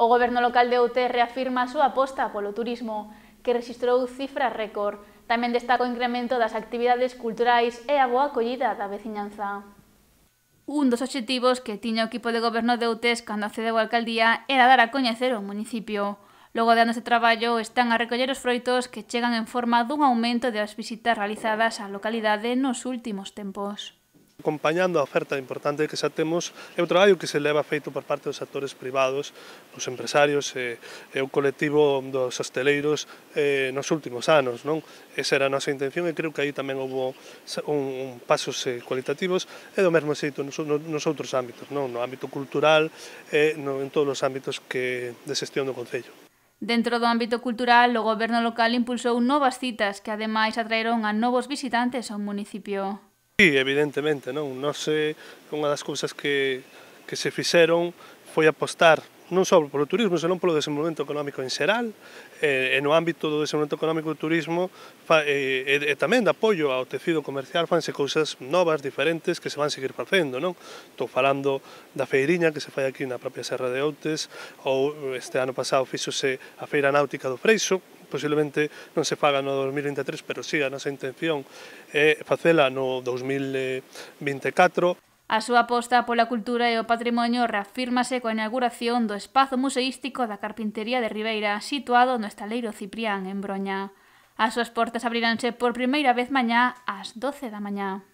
O goberno local de Oute reafirma a súa aposta polo turismo, que registrou cifras récord. Tamén destaca o incremento das actividades culturais e a boa acollida da veciñanza. Un dos obxectivos que tiña o equipo de goberno de Outes cando accedeu á alcaldía era dar a coñecer o municipio. Logo de anos de traballo, están a recoller os froitos que chegan en forma dun aumento das visitas realizadas á localidade nos últimos tempos. Acompañando a oferta importante que xa temos é o traballo que se leva feito por parte dos actores privados, os empresarios e, eh, e eh, o colectivo dos hosteleiros eh, nos últimos anos. Non? Esa era a nosa intención e creo que aí tamén houve un, un pasos eh, cualitativos e do mesmo xeito nos, nos outros ámbitos, non? no ámbito cultural e no, en todos os ámbitos que, de xestión do Concello. Dentro do ámbito cultural, o goberno local impulsou novas citas que ademais atraeron a novos visitantes ao municipio. Sí, evidentemente, non? Non eh, unha das cousas que, que se fixeron foi apostar non só polo turismo, senón polo desenvolvemento económico en xeral, eh, e no ámbito do desenvolvemento económico do turismo fa, eh, e, eh, e eh, tamén de apoio ao tecido comercial fanse cousas novas, diferentes, que se van seguir facendo, non? Estou falando da feiriña que se fai aquí na propia Serra de Outes, ou este ano pasado fixose a Feira Náutica do Freixo, posiblemente non se faga no 2023, pero sí a nosa intención é facela no 2024. A súa aposta pola cultura e o patrimonio reafírmase coa inauguración do espazo museístico da Carpintería de Ribeira, situado no estaleiro Ciprián, en Broña. As súas portas abriránse por primeira vez mañá ás 12 da mañá.